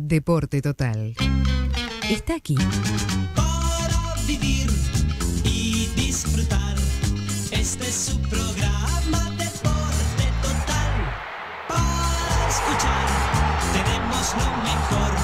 Deporte Total. Está aquí. Para vivir y disfrutar. Este es su programa Deporte Total. Para escuchar tenemos lo mejor.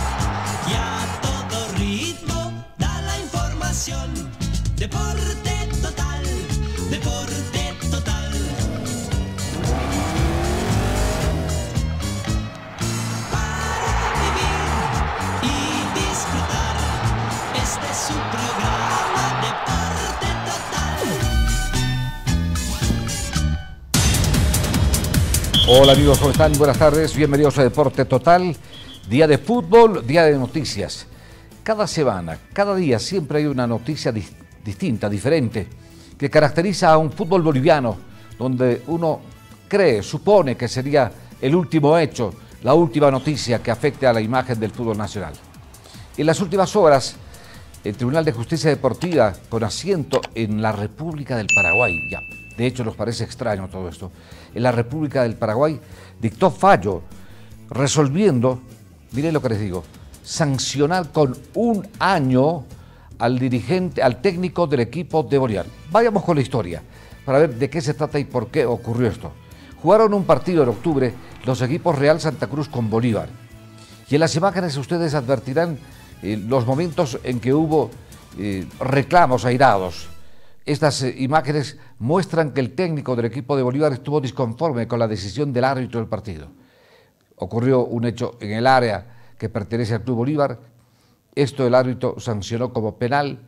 Hola amigos, ¿cómo están? Buenas tardes, bienvenidos a Deporte Total, día de fútbol, día de noticias. Cada semana, cada día siempre hay una noticia distinta, diferente, que caracteriza a un fútbol boliviano, donde uno cree, supone que sería el último hecho, la última noticia que afecte a la imagen del fútbol nacional. En las últimas horas, el Tribunal de Justicia Deportiva, con asiento en la República del Paraguay, ya, de hecho nos parece extraño todo esto, en la República del Paraguay dictó fallo resolviendo, miren lo que les digo, sancionar con un año al dirigente, al técnico del equipo de Bolívar. Vayamos con la historia para ver de qué se trata y por qué ocurrió esto. Jugaron un partido en octubre los equipos Real Santa Cruz con Bolívar. Y en las imágenes ustedes advertirán eh, los momentos en que hubo eh, reclamos airados estas eh, imágenes muestran que el técnico del equipo de Bolívar estuvo disconforme con la decisión del árbitro del partido. Ocurrió un hecho en el área que pertenece al Club Bolívar. Esto el árbitro sancionó como penal.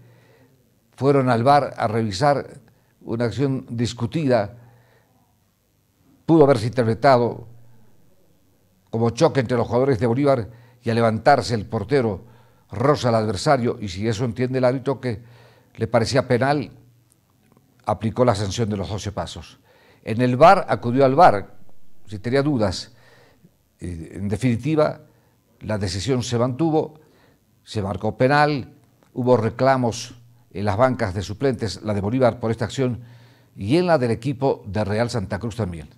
Fueron al bar a revisar una acción discutida. Pudo haberse interpretado como choque entre los jugadores de Bolívar y a levantarse el portero rosa al adversario y si eso entiende el árbitro que le parecía penal, aplicó la sanción de los doce pasos. En el bar acudió al bar, si tenía dudas. Eh, en definitiva, la decisión se mantuvo, se marcó penal, hubo reclamos en las bancas de suplentes, la de Bolívar por esta acción y en la del equipo de Real Santa Cruz también.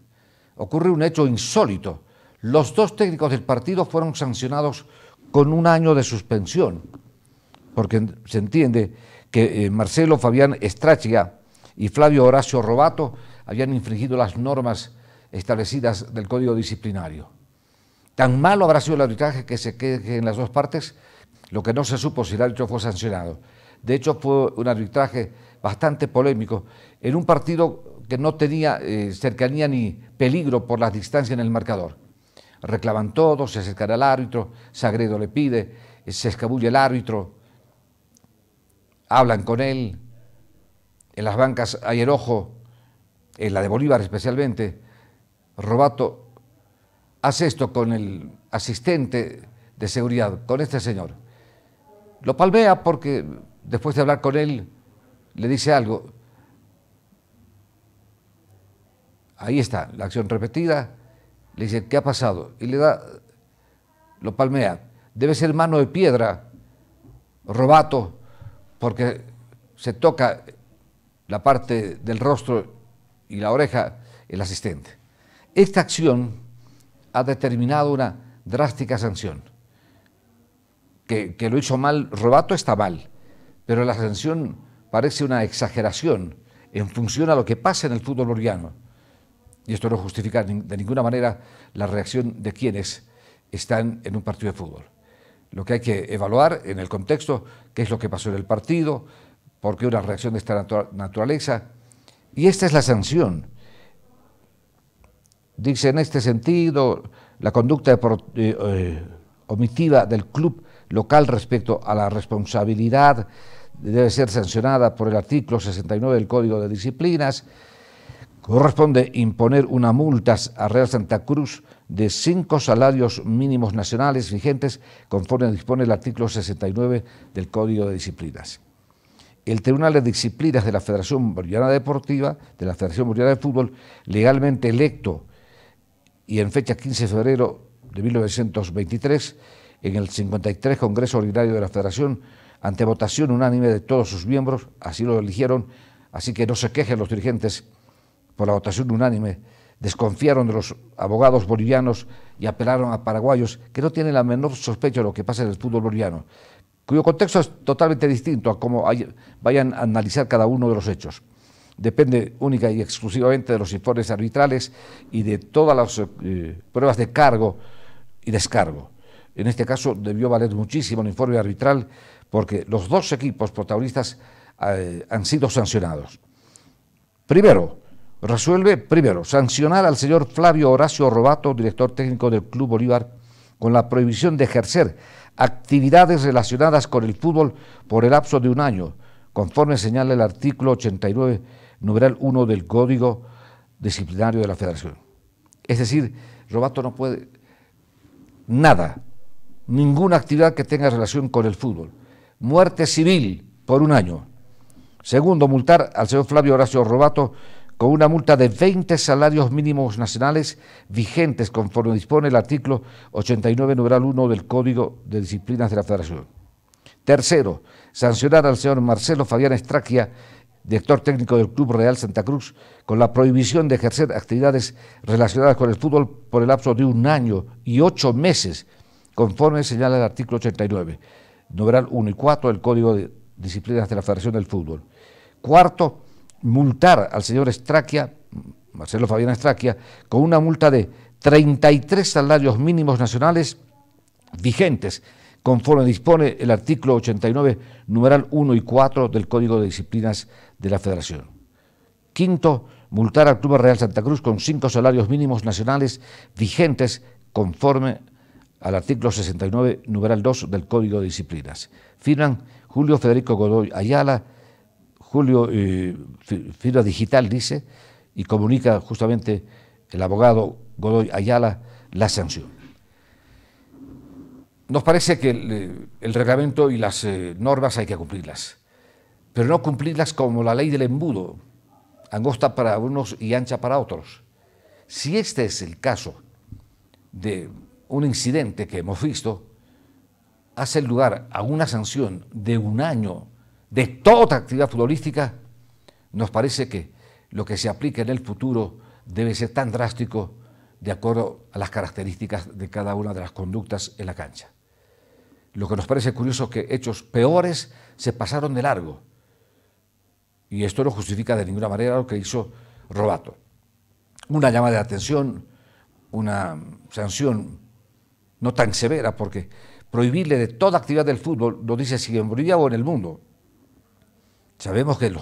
Ocurre un hecho insólito. Los dos técnicos del partido fueron sancionados con un año de suspensión, porque se entiende que eh, Marcelo Fabián Estrachia y Flavio Horacio Robato habían infringido las normas establecidas del Código Disciplinario. Tan malo habrá sido el arbitraje que se queje en las dos partes, lo que no se supo si el árbitro fue sancionado. De hecho, fue un arbitraje bastante polémico en un partido que no tenía eh, cercanía ni peligro por las distancias en el marcador. Reclaman todos, se acercan al árbitro, Sagredo le pide, eh, se escabulle el árbitro, hablan con él, en las bancas hay ojo, en la de Bolívar especialmente, Robato hace esto con el asistente de seguridad, con este señor. Lo palmea porque después de hablar con él le dice algo. Ahí está, la acción repetida. Le dice, ¿qué ha pasado? Y le da, lo palmea. Debe ser mano de piedra, robato, porque se toca la parte del rostro y la oreja el asistente. Esta acción ha determinado una drástica sanción. Que, lo hizo mal, Robato está mal, pero la sanción parece una exageración en función a lo que pasa en el fútbol boliviano. Y esto no justifica de ninguna manera la reacción de quienes están en un partido de fútbol. Lo que hay que evaluar en el contexto, qué es lo que pasó en el partido, porque una reacción de esta naturaleza. Y esta es la sanción. Dice en este sentido la conducta eh, eh, omitiva del club local respecto a la responsabilidad debe ser sancionada por el artículo 69 del Código de Disciplinas. Corresponde imponer una multa a Real Santa Cruz de cinco salarios mínimos nacionales vigentes conforme dispone el artículo 69 del Código de Disciplinas el Tribunal de Disciplinas de la Federación Boliviana Deportiva, de la Federación Boliviana de Fútbol, legalmente electo y en fecha 15 de febrero de 1923, en el 53 Congreso Ordinario de la Federación, ante votación unánime de todos sus miembros, así lo eligieron, así que no se quejen los dirigentes por la votación unánime, desconfiaron de los abogados bolivianos y apelaron a paraguayos que no tienen la menor sospecha de lo que pasa en el fútbol boliviano, cuyo contexto es totalmente distinto a cómo vayan a analizar cada uno de los hechos. Depende única y exclusivamente de los informes arbitrales y de todas las eh, pruebas de cargo y descargo. En este caso debió valer muchísimo el informe arbitral porque los dos equipos protagonistas eh, han sido sancionados. Primero, resuelve, primero, sancionar al señor Flavio Horacio Robato, director técnico del Club Bolívar, con la prohibición de ejercer actividades relacionadas con el fútbol por el lapso de un año, conforme señala el artículo 89, numeral 1 del Código Disciplinario de la Federación. Es decir, Robato no puede nada, ninguna actividad que tenga relación con el fútbol. Muerte civil por un año. Segundo, multar al señor Flavio Horacio Robato con una multa de 20 salarios mínimos nacionales vigentes conforme dispone el artículo 89, numeral 1 del Código de Disciplinas de la Federación. Tercero, sancionar al señor Marcelo Fabián Estraquia, director técnico del Club Real Santa Cruz, con la prohibición de ejercer actividades relacionadas con el fútbol por el lapso de un año y ocho meses, conforme señala el artículo 89, numeral 1 y 4 del Código de Disciplinas de la Federación del Fútbol. Cuarto, multar al señor Estraquia, Marcelo Fabián Estraquia, con una multa de 33 salarios mínimos nacionales vigentes, conforme dispone el artículo 89, numeral 1 y 4 del Código de Disciplinas de la Federación. Quinto, multar al Club Real Santa Cruz con cinco salarios mínimos nacionales vigentes conforme al artículo 69, numeral 2 del Código de Disciplinas. Firman Julio Federico Godoy Ayala Julio eh, Digital dice y comunica justamente el abogado Godoy Ayala la sanción. Nos parece que el, eh, reglamento y las eh, normas hay que cumplirlas, pero no cumplirlas como la ley del embudo, angosta para unos y ancha para otros. Si este es el caso de un incidente que hemos visto, hace lugar a una sanción de un año de toda actividad futbolística, nos parece que lo que se aplica en el futuro debe ser tan drástico de acuerdo a las características de cada una de las conductas en la cancha. Lo que nos parece curioso es que hechos peores se pasaron de largo. Y esto no justifica de ninguna manera lo que hizo Robato. Una llamada de atención, una sanción no tan severa, porque prohibirle de toda actividad del fútbol, lo dice si en Bolivia o en el mundo, Sabemos que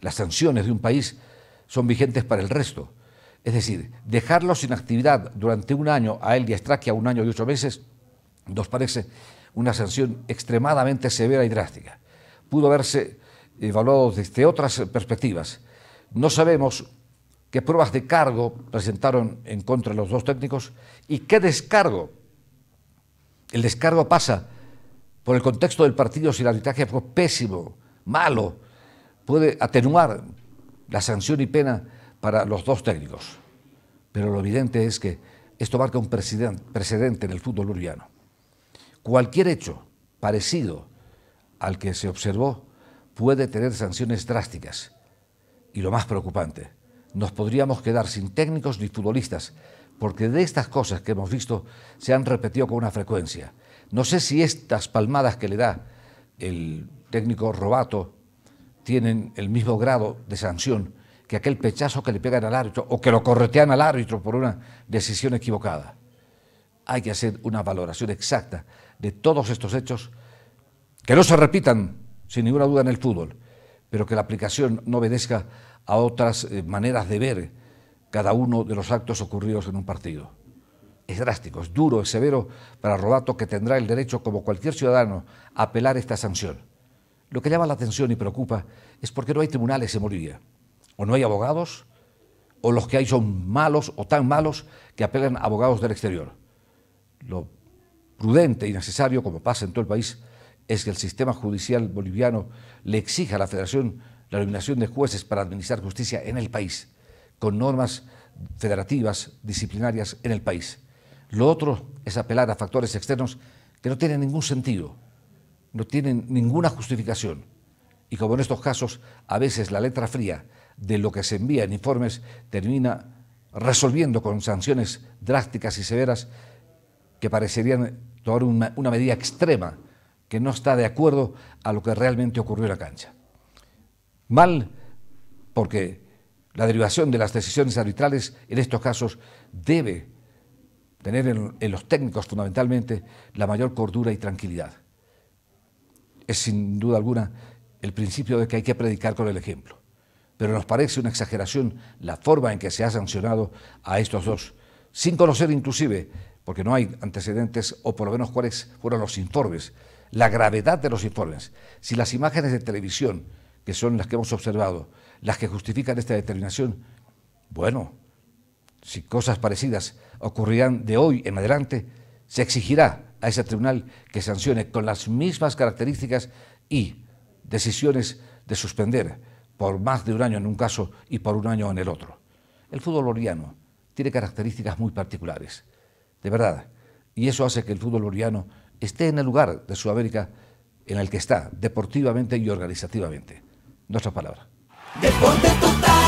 las sanciones de un país son vigentes para el resto. Es decir, dejarlo sin actividad durante un año a él y a un año y ocho meses, nos parece una sanción extremadamente severa y drástica. Pudo haberse evaluado desde otras perspectivas. No sabemos qué pruebas de cargo presentaron en contra de los dos técnicos y qué descargo. El descargo pasa por el contexto del partido si la arbitraje fue pésimo malo, puede atenuar la sanción y pena para los dos técnicos. Pero lo evidente es que esto marca un precedente en el fútbol uruguayano. Cualquier hecho parecido al que se observó puede tener sanciones drásticas. Y lo más preocupante, nos podríamos quedar sin técnicos ni futbolistas, porque de estas cosas que hemos visto se han repetido con una frecuencia. No sé si estas palmadas que le da el técnico Robato tienen el mismo grado de sanción que aquel pechazo que le pegan al árbitro o que lo corretean al árbitro por una decisión equivocada. Hay que hacer una valoración exacta de todos estos hechos que no se repitan sin ninguna duda en el fútbol, pero que la aplicación no obedezca a otras eh, maneras de ver cada uno de los actos ocurridos en un partido. Es drástico, es duro, es severo para Robato que tendrá el derecho, como cualquier ciudadano, a apelar esta sanción. Lo que llama la atención y preocupa es porque no hay tribunales en Bolivia, o no hay abogados, o los que hay son malos o tan malos que apelan a abogados del exterior. Lo prudente y necesario, como pasa en todo el país, es que el sistema judicial boliviano le exija a la Federación la nominación de jueces para administrar justicia en el país, con normas federativas, disciplinarias en el país. Lo otro es apelar a factores externos que no tienen ningún sentido no tienen ninguna justificación. Y como en estos casos, a veces la letra fría de lo que se envía en informes termina resolviendo con sanciones drásticas y severas que parecerían tomar una, medida extrema que no está de acuerdo a lo que realmente ocurrió en la cancha. Mal porque la derivación de las decisiones arbitrales en estos casos debe tener en los técnicos fundamentalmente la mayor cordura y tranquilidad es sin duda alguna el principio de que hay que predicar con el ejemplo. Pero nos parece una exageración la forma en que se ha sancionado a estos dos, sin conocer inclusive, porque no hay antecedentes, o por lo menos cuáles fueron los informes, la gravedad de los informes. Si las imágenes de televisión, que son las que hemos observado, las que justifican esta determinación, bueno, si cosas parecidas ocurrirán de hoy en adelante, se exigirá a ese tribunal que sancione con las mismas características y decisiones de suspender por más de un año en un caso y por un año en el otro. El fútbol boliviano tiene características muy particulares, de verdad, y eso hace que el fútbol boliviano esté en el lugar de Sudamérica en el que está, deportivamente y organizativamente. Nuestra palabra. Deporte total.